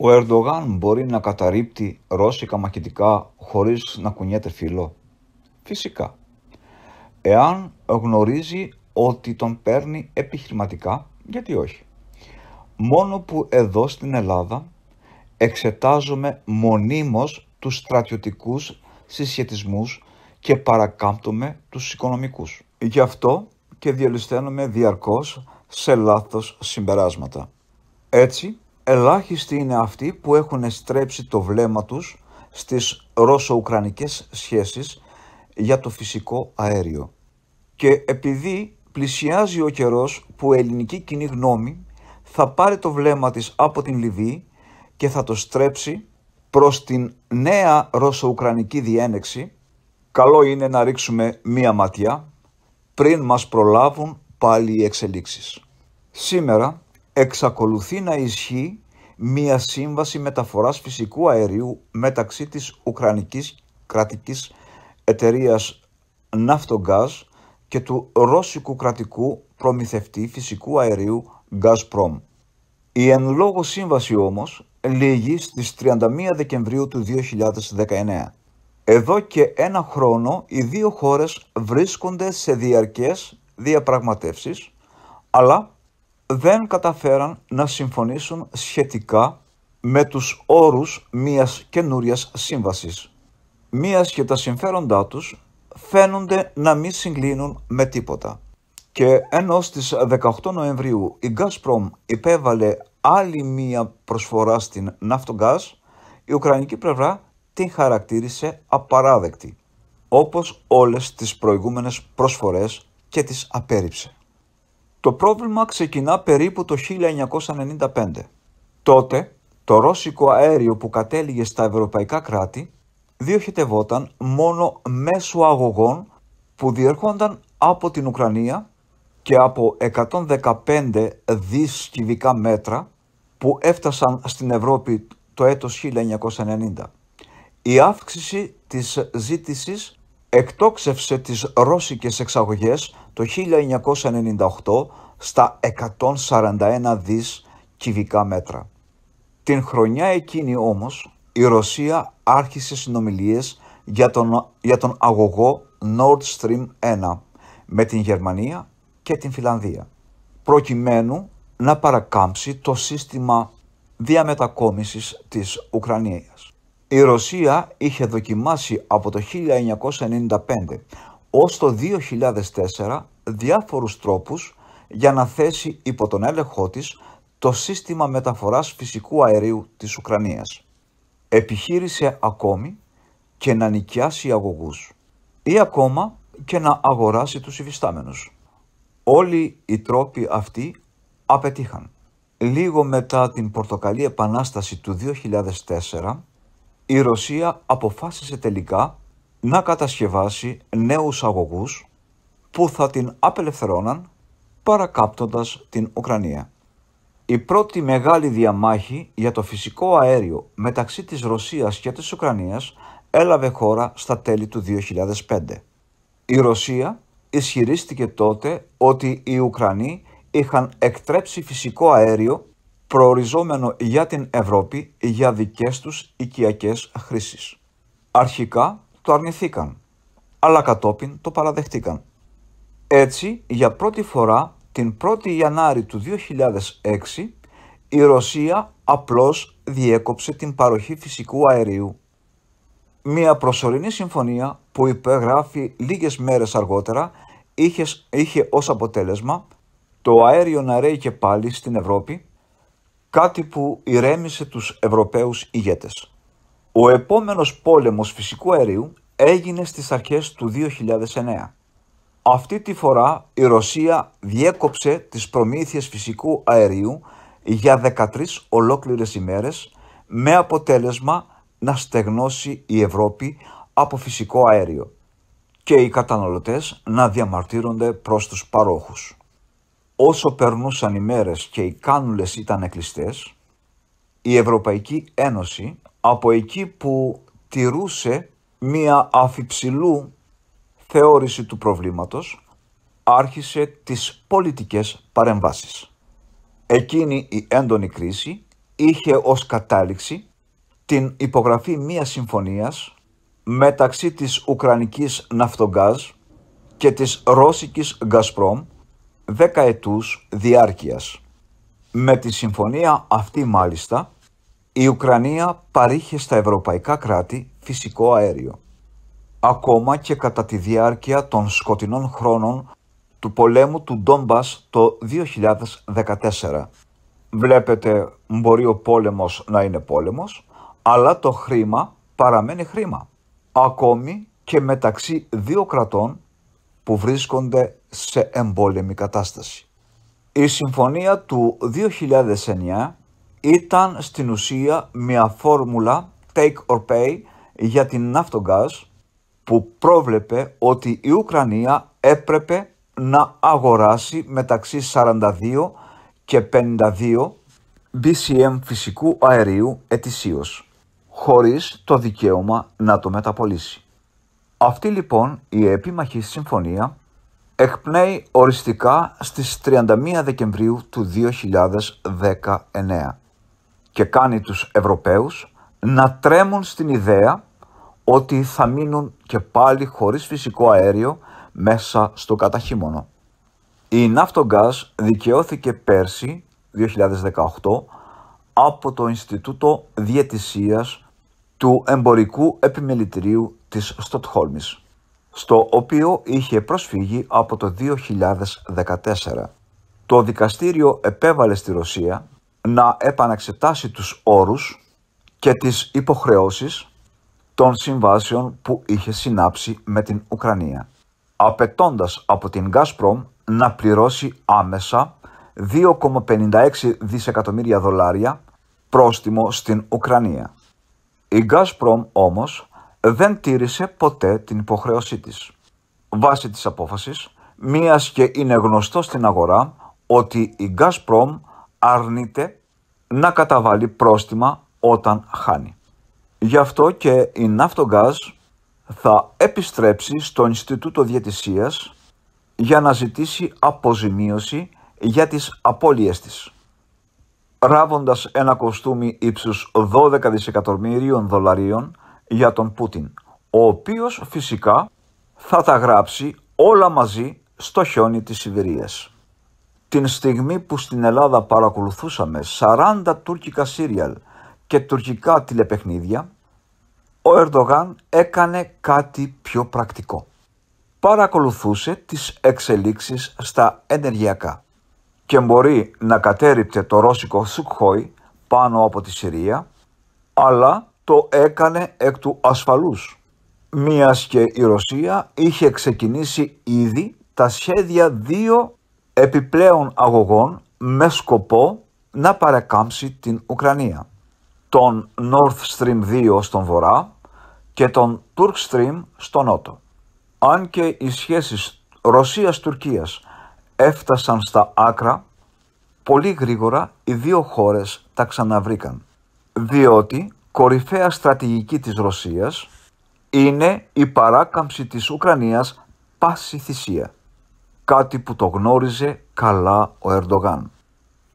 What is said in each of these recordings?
Ο Ερντογάν μπορεί να καταρρύπτει ρώσικα μαχητικά χωρίς να κουνιέται φίλο. Φυσικά. Εάν γνωρίζει ότι τον παίρνει επιχειρηματικά, γιατί όχι. Μόνο που εδώ στην Ελλάδα εξετάζουμε μονίμως τους στρατιωτικούς συσχετισμούς και παρακάμπτουμε τους οικονομικούς. Γι' αυτό και διαλυσταίνουμε διαρκώς σε λάθος συμπεράσματα. Έτσι, Ελάχιστοι είναι αυτοί που έχουν στρέψει το βλέμμα τους στις ρώσο-ουκρανικές σχέσεις για το φυσικό αέριο. Και επειδή πλησιάζει ο καιρός που η ελληνική κοινή γνώμη θα πάρει το βλέμμα της από την Λιβύη και θα το στρέψει προς την νέα ρώσο-ουκρανική διένεξη, καλό είναι να ρίξουμε μία ματιά πριν μας προλάβουν πάλι οι εξελίξεις. Σήμερα εξακολουθεί να ισχύει μία σύμβαση μεταφοράς φυσικού αερίου μεταξύ της Ουκρανικής κρατικής εταιρείας Ναυτογκάζ και του ρώσικου κρατικού προμηθευτή φυσικού αερίου Gazprom. Η εν λόγω σύμβαση όμως λήγει στις 31 Δεκεμβρίου του 2019. Εδώ και ένα χρόνο οι δύο χώρες βρίσκονται σε διαρκές διαπραγματεύσεις, αλλά δεν καταφέραν να συμφωνήσουν σχετικά με τους όρους μιας καινούρια σύμβασης. Μίας και τα συμφέροντά τους φαίνονται να μην συγκλίνουν με τίποτα. Και ενώ στις 18 Νοεμβρίου η Gazprom υπέβαλε άλλη μία προσφορά στην Naftogaz, η Ουκρανική πλευρά την χαρακτήρισε απαράδεκτη, όπως όλες τις προηγούμενες προσφορές και τις απέρριψε. Το πρόβλημα ξεκινά περίπου το 1995. Τότε το ρώσικο αέριο που κατέληγε στα ευρωπαϊκά κράτη διοχετευόταν μόνο μέσω αγωγών που διερχόνταν από την Ουκρανία και από 115 δις μέτρα που έφτασαν στην Ευρώπη το έτος 1990. Η αύξηση της ζήτησης εκτόξευσε τις ρώσικες εξαγωγές το 1998 στα 141 δις κυβικά μέτρα. Την χρονιά εκείνη όμως η Ρωσία άρχισε συνομιλίες για τον, για τον αγωγό Nord Stream 1 με την Γερμανία και την Φιλανδία προκειμένου να παρακάμψει το σύστημα διαμετακόμισης της Ουκρανίας. Η Ρωσία είχε δοκιμάσει από το 1995 ως το 2004 διάφορους τρόπους για να θέσει υπό τον έλεγχό της το σύστημα μεταφοράς φυσικού αερίου της Ουκρανίας. Επιχείρησε ακόμη και να νοικιάσει αγωγούς ή ακόμα και να αγοράσει τους υφιστάμενους. Όλοι οι τρόποι αυτοί απετύχαν. Λίγο μετά την Πορτοκαλή Επανάσταση του 2004 η Ρωσία αποφάσισε τελικά να κατασκευάσει νέους αγωγούς που θα την απελευθερώναν παρακάπτοντας την Ουκρανία. Η πρώτη μεγάλη διαμάχη για το φυσικό αέριο μεταξύ της Ρωσίας και της Ουκρανίας έλαβε χώρα στα τέλη του 2005. Η Ρωσία ισχυρίστηκε τότε ότι οι Ουκρανοί είχαν εκτρέψει φυσικό αέριο προοριζόμενο για την Ευρώπη για δικές τους οικιακές χρήσεις. Αρχικά το αρνηθήκαν, αλλά κατόπιν το παραδεχτήκαν. Έτσι, για πρώτη φορά, την 1η Ιανάρη του 2006, η Ρωσία απλώς διέκοψε την παροχή φυσικού αερίου. Μία προσωρινή συμφωνία που υπεγράφει λίγες μέρες αργότερα είχες, είχε ως αποτέλεσμα το αέριο να ρέει και πάλι στην Ευρώπη κάτι που ηρέμησε τους Ευρωπαίους ηγέτες. Ο επόμενος πόλεμος φυσικού αερίου έγινε στις αρχές του 2009. Αυτή τη φορά η Ρωσία διέκοψε τις προμήθειες φυσικού αερίου για 13 ολόκληρες ημέρες με αποτέλεσμα να στεγνώσει η Ευρώπη από φυσικό αέριο και οι καταναλωτές να διαμαρτύρονται προς τους παρόχους. Όσο περνούσαν οι μέρες και οι κάνουλες ήταν κλειστές, η Ευρωπαϊκή Ένωση από εκεί που τηρούσε μία αφιψηλού θεώρηση του προβλήματος άρχισε τις πολιτικές παρεμβάσεις. Εκείνη η έντονη κρίση είχε ως κατάληξη την υπογραφή μίας συμφωνίας μεταξύ της Ουκρανικής Ναυτογκάζ και της Ρώσικης Γκασπρόμ ετούς διάρκειας. Με τη συμφωνία αυτή μάλιστα, η Ουκρανία παρήχε στα ευρωπαϊκά κράτη φυσικό αέριο. Ακόμα και κατά τη διάρκεια των σκοτεινών χρόνων του πολέμου του Ντόμπας το 2014. Βλέπετε, μπορεί ο πόλεμος να είναι πόλεμος, αλλά το χρήμα παραμένει χρήμα. Ακόμη και μεταξύ δύο κρατών που βρίσκονται σε εμπόλεμη κατάσταση. Η συμφωνία του 2009 ήταν στην ουσία μια φόρμουλα take or pay για την ναυτογκάζ, που πρόβλεπε ότι η Ουκρανία έπρεπε να αγοράσει μεταξύ 42 και 52 BCM φυσικού αερίου ετησίως, χωρίς το δικαίωμα να το μεταπολίσει. Αυτή λοιπόν η επίμαχη συμφωνία εκπνέει οριστικά στις 31 Δεκεμβρίου του 2019 και κάνει τους Ευρωπαίους να τρέμουν στην ιδέα ότι θα μείνουν και πάλι χωρίς φυσικό αέριο μέσα στο καταχύμωνο. Η Ναυτογκάζ δικαιώθηκε πέρσι, 2018, από το Ινστιτούτο Διετησίας του Εμπορικού Επιμελητηρίου της Στοτχόλμης, στο οποίο είχε προσφύγει από το 2014. Το δικαστήριο επέβαλε στη Ρωσία να επαναξετάσει τους όρους και τις υποχρεώσεις των συμβάσεων που είχε συνάψει με την Ουκρανία, απαιτώντας από την Γκάσπρομ να πληρώσει άμεσα 2,56 δισεκατομμύρια δολάρια πρόστιμο στην Ουκρανία. Η Γκάσπρομ όμως δεν τήρησε ποτέ την υποχρέωσή της. Βάσει της απόφασης, μίας και είναι γνωστό στην αγορά ότι η Gazprom αρνείται να καταβάλει πρόστιμα όταν χάνει. Γι' αυτό και η Ναυτογκάζ θα επιστρέψει στο Ινστιτούτο Διατησίας για να ζητήσει αποζημίωση για τις απώλειες της. Ράβοντας ένα κοστούμι ύψους 12 δισεκατομμυρίων δολαρίων για τον Πούτιν, ο οποίος φυσικά θα τα γράψει όλα μαζί στο χιόνι της Σιβηρίας. Την στιγμή που στην Ελλάδα παρακολουθούσαμε 40 τουρκικά σύριαλ και τουρκικά τηλεπαιχνίδια, ο Ερντογάν έκανε κάτι πιο πρακτικό. Παρακολουθούσε τις εξελίξεις στα ενεργειακά και μπορεί να κατέριπτε το ρώσικο Σουκχόι πάνω από τη Συρία, αλλά το έκανε εκ του ασφαλούς. Μίας και η Ρωσία είχε ξεκινήσει ήδη τα σχέδια δύο επιπλέον αγωγών με σκοπό να παρακάμψει την Ουκρανία. Τον North Stream 2 στον βορρά και τον Turk Stream στον νότο. Αν και οι σχέσεις Ρωσίας-Τουρκίας έφτασαν στα άκρα, πολύ γρήγορα οι δύο χώρες τα ξαναβρήκαν, διότι κορυφαία στρατηγική της Ρωσίας είναι η παράκαμψη της Ουκρανίας πάση θυσία. Κάτι που το γνώριζε καλά ο Ερντογάν.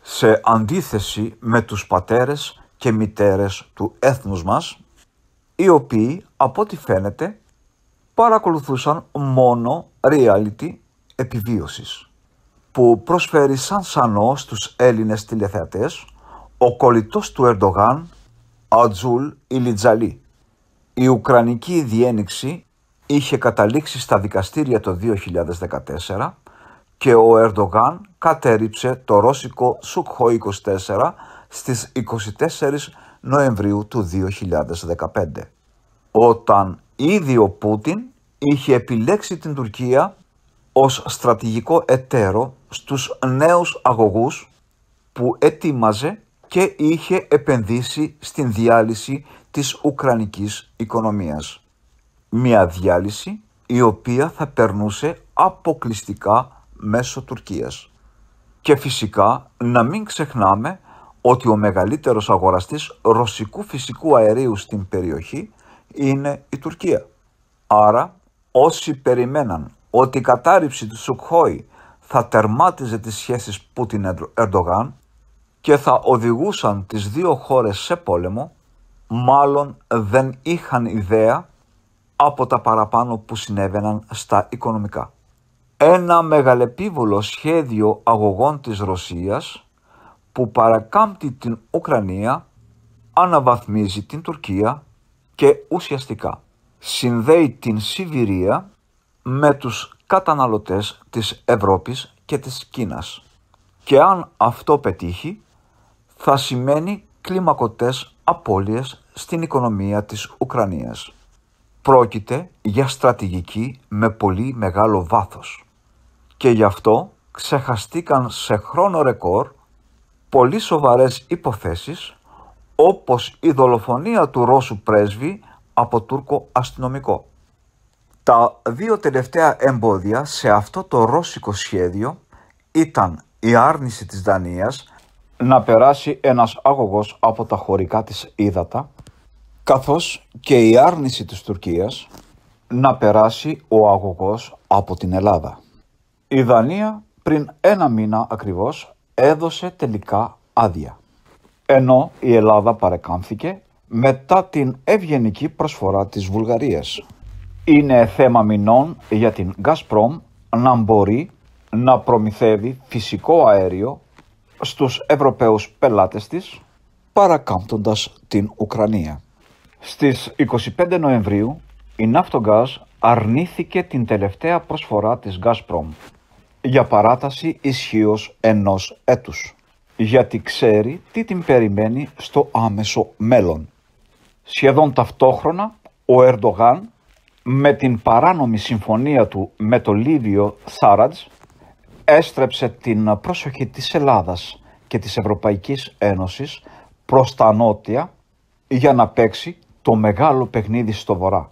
Σε αντίθεση με τους πατέρες και μητέρες του έθνους μας, οι οποίοι από ό,τι φαίνεται παρακολουθούσαν μόνο reality επιβίωσης που προσφέρει σαν σανό στους Έλληνες τηλεθεατές ο κολλητός του Ερντογάν Ατζούλ Ιλιτζαλή. Η Ουκρανική διένεξη είχε καταλήξει στα δικαστήρια το 2014 και ο Ερντογάν κατέριψε το ρώσικο Σουκχο 24 στις 24 Νοεμβρίου του 2015. Όταν ήδη ο Πούτιν είχε επιλέξει την Τουρκία ως στρατηγικό εταίρο στους νέους αγωγούς που ετοίμαζε και είχε επενδύσει στην διάλυση της Ουκρανικής οικονομίας. Μια διάλυση η οποία θα περνούσε αποκλειστικά μέσω Τουρκίας. Και φυσικά να μην ξεχνάμε ότι ο μεγαλύτερος αγοραστής ρωσικού φυσικού αερίου στην περιοχή είναι η Τουρκία. Άρα όσοι περιμέναν ότι η κατάρριψη του Σουκχόη θα τερμάτιζε τις σχέσεις Πούτιν-Ερντογάν και θα οδηγούσαν τις δύο χώρες σε πόλεμο, μάλλον δεν είχαν ιδέα από τα παραπάνω που συνέβαιναν στα οικονομικά. Ένα μεγαλεπίβολο σχέδιο αγωγών της Ρωσίας που παρακάμπτει την Ουκρανία, αναβαθμίζει την Τουρκία και ουσιαστικά συνδέει την Σιβηρία με τους καταναλωτές της Ευρώπης και της Κίνας. Και αν αυτό πετύχει, θα σημαίνει κλιμακωτές απώλειες στην οικονομία της Ουκρανίας. Πρόκειται για στρατηγική με πολύ μεγάλο βάθος και γι' αυτό ξεχαστήκαν σε χρόνο ρεκόρ πολύ σοβαρές υποθέσεις όπως η δολοφονία του Ρώσου πρέσβη από Τούρκο αστυνομικό. Τα δύο τελευταία εμπόδια σε αυτό το ρώσικο σχέδιο ήταν η άρνηση της Δανίας να περάσει ένας άγωγος από τα χωρικά της ύδατα, καθώς και η άρνηση της Τουρκίας να περάσει ο αγωγός από την Ελλάδα. Η Δανία πριν ένα μήνα ακριβώς έδωσε τελικά άδεια, ενώ η Ελλάδα παρεκάμφθηκε μετά την ευγενική προσφορά της Βουλγαρίας. Είναι θέμα μηνών για την Gazprom να μπορεί να προμηθεύει φυσικό αέριο στους Ευρωπαίους πελάτες της, παρακάμπτοντας την Ουκρανία. Στις 25 Νοεμβρίου η Ναυτογκάζ αρνήθηκε την τελευταία προσφορά της Gazprom για παράταση ισχύως ενός έτους, γιατί ξέρει τι την περιμένει στο άμεσο μέλλον. Σχεδόν ταυτόχρονα ο Ερντογάν με την παράνομη συμφωνία του με το Λίβιο Σάρατζ έστρεψε την προσοχή της Ελλάδας και της Ευρωπαϊκής Ένωσης προς τα νότια για να παίξει το μεγάλο παιχνίδι στο βορρά.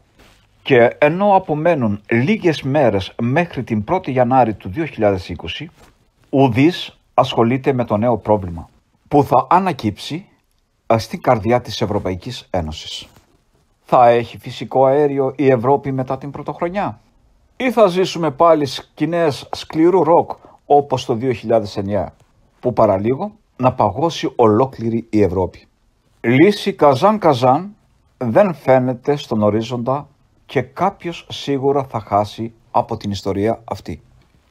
Και ενώ απομένουν λίγες μέρες μέχρι την 1η Γενάρη του 2020, ουδής ασχολείται με το νέο πρόβλημα που θα ανακύψει ε, στην καρδιά της Ευρωπαϊκής Ένωσης. Θα έχει φυσικό αέριο η Ευρώπη μετά την πρωτοχρονιά ή θα ζήσουμε πάλι σκηνές σκληρού ροκ όπως το 2009 που παραλίγο να παγώσει ολόκληρη η Ευρώπη. Λύση καζάν-καζάν δεν φαίνεται στον ορίζοντα και κάποιος σίγουρα θα χάσει από την ιστορία αυτή.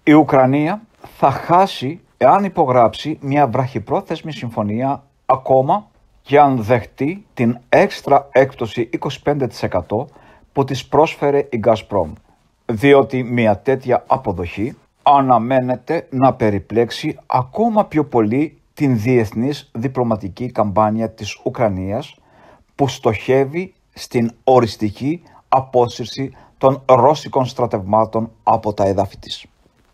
Η Ουκρανία θα χάσει εάν υπογράψει μια βραχυπρόθεσμη συμφωνία ακόμα και αν δεχτεί την έξτρα έκπτωση 25% που της πρόσφερε η Gazprom, διότι μια τέτοια αποδοχή αναμένεται να περιπλέξει ακόμα πιο πολύ την διεθνής διπλωματική καμπάνια της Ουκρανίας που στοχεύει στην οριστική απόσυρση των ρώσικων στρατευμάτων από τα εδάφη της.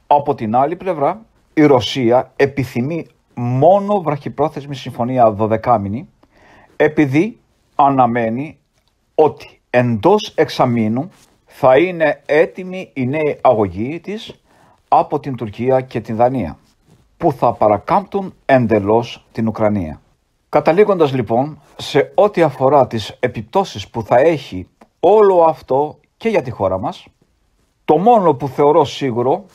Από την άλλη πλευρά, η Ρωσία επιθυμεί μόνο βραχυπρόθεσμη συμφωνία 12 μήνη επειδή αναμένει ότι εντός εξαμήνου θα είναι έτοιμη η νέη αγωγή της από την Τουρκία και την Δανία που θα παρακάμπτουν εντελώς την Ουκρανία. Καταλήγοντας λοιπόν σε ό,τι αφορά τις επιπτώσεις που θα έχει όλο αυτό και για τη χώρα μας, το μόνο που θεωρώ σίγουρο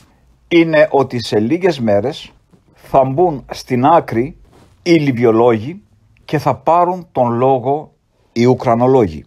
είναι ότι σε λίγες μέρες θα μπουν στην άκρη οι Λιβιολόγοι και θα πάρουν τον λόγο οι Ουκρανολόγοι.